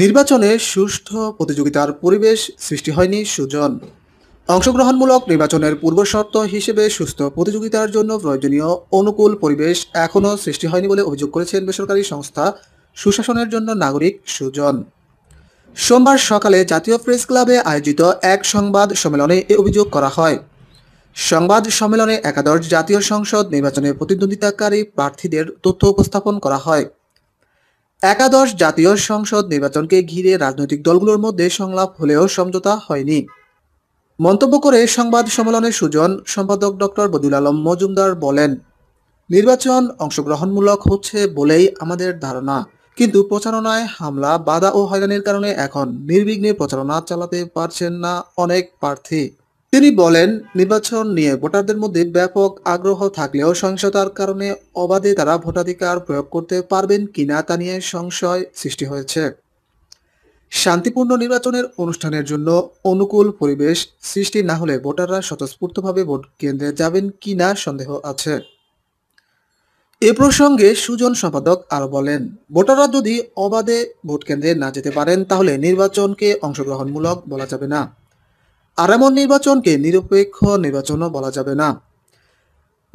নির্বাচনে সুষ্ঠ প্রতিযোগিতার পরিবেশ সৃষ্টি হয়নি সুজন অংশগ্রহণমূলক নির্বাচনের পূর্বশর্ত হিসেবে সুস্থ প্রতিযোগিতার জন্য প্রয়োজনীয় অনুকূল পরিবেশ এখনও সৃষ্টি হয়নি বলে অভিযোগ করেছেন বেসরকারি সংস্থা সুশাসনের জন্য নাগরিক সুজন সোমবার সকালে জাতীয় প্রেস ক্লাবে আয়োজিত এক সংবাদ সম্মেলনে এ অভিযোগ করা হয় সংবাদ সম্মেলনে একাদশ জাতীয় সংসদ নির্বাচনে প্রতিদ্বন্দ্বিতাকারী প্রার্থীদের তথ্য উপস্থাপন করা হয় একাদশ জাতীয় সংসদ নির্বাচনকে ঘিরে রাজনৈতিক দলগুলোর মধ্যে সংলাপ হলেও সমঝোতা হয়নি মন্তব্য করে সংবাদ সম্মেলনে সুজন সম্পাদক ডক্টর বদুল আলম মজুমদার বলেন নির্বাচন অংশগ্রহণমূলক হচ্ছে বলেই আমাদের ধারণা কিন্তু প্রচারণায় হামলা বাধা ও হয়রানির কারণে এখন নির্বিঘ্নে প্রচারণা চালাতে পারছেন না অনেক প্রার্থী তিনি বলেন নির্বাচন নিয়ে ভোটারদের মধ্যে ব্যাপক আগ্রহ থাকলেও সংসদার কারণে অবাধে তারা ভোটাধিকার প্রয়োগ করতে পারবেন কিনা তা নিয়ে সংশয় সৃষ্টি হয়েছে শান্তিপূর্ণ নির্বাচনের অনুষ্ঠানের জন্য অনুকূল পরিবেশ সৃষ্টি না হলে ভোটাররা স্বতঃস্ফূর্তভাবে ভোট কেন্দ্রে যাবেন কি না সন্দেহ আছে এ প্রসঙ্গে সুজন সম্পাদক আরো বলেন ভোটাররা যদি অবাধে ভোট কেন্দ্রে না যেতে পারেন তাহলে নির্বাচনকে অংশগ্রহণমূলক বলা যাবে না আর এমন নির্বাচনকে নিরপেক্ষ নির্বাচনও বলা যাবে না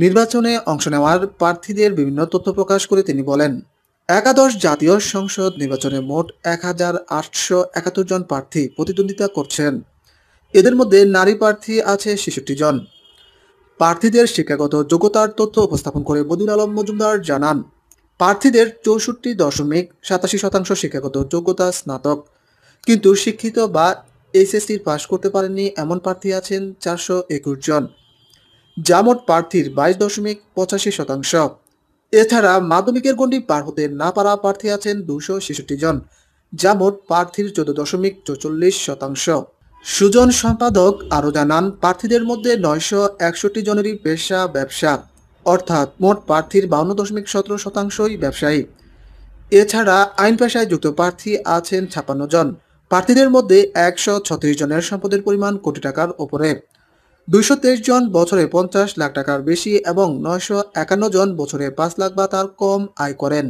নির্বাচনে অংশ নেওয়ার প্রার্থীদের বিভিন্ন তথ্য প্রকাশ করে তিনি বলেন একাদশ জাতীয় সংসদ নির্বাচনে মোট এক হাজার আটশো একাত্তর জন প্রার্থী প্রতিদ্বন্দ্বিতা করছেন এদের মধ্যে নারী প্রার্থী আছে ছেষট্টি জন প্রার্থীদের শিক্ষাগত যোগ্যতার তথ্য উপস্থাপন করে বদির আলম মজুমদার জানান প্রার্থীদের চৌষট্টি দশমিক সাতাশি শতাংশ শিক্ষাগত যোগ্যতা স্নাতক কিন্তু শিক্ষিত বা এসএসসি পাশ করতে পারেননি এমন প্রার্থী আছেন চারশো একুশ জন যা মোট প্রার্থীর বাইশ দশমিক পঁচাশি শতাংশ এছাড়া মাধ্যমিকের গণ্ডি পার হতে না পারা প্রার্থী আছেন দুশো ছেষট্টি জন যা মোট প্রার্থীর চোদ্দ দশমিক চৌচল্লিশ শতাংশ সুজন সম্পাদক আরও জানান প্রার্থীদের মধ্যে নয়শো একষট্টি জনেরই পেশা ব্যবসা অর্থাৎ মোট প্রার্থীর বাউন্ন দশমিক সতেরো শতাংশই ব্যবসায়ী এছাড়া আইন পেশায় যুক্ত প্রার্থী আছেন ছাপান্ন জন প্রার্থীদের মধ্যে একশো ছত্রিশ জনের সম্পদের পরিমাণ কোটি টাকার ওপরে দুইশো জন বছরে পঞ্চাশ লাখ টাকার বেশি এবং নয়শো একান্ন জন বছরে পাঁচ লাখ বা তার কম আয় করেন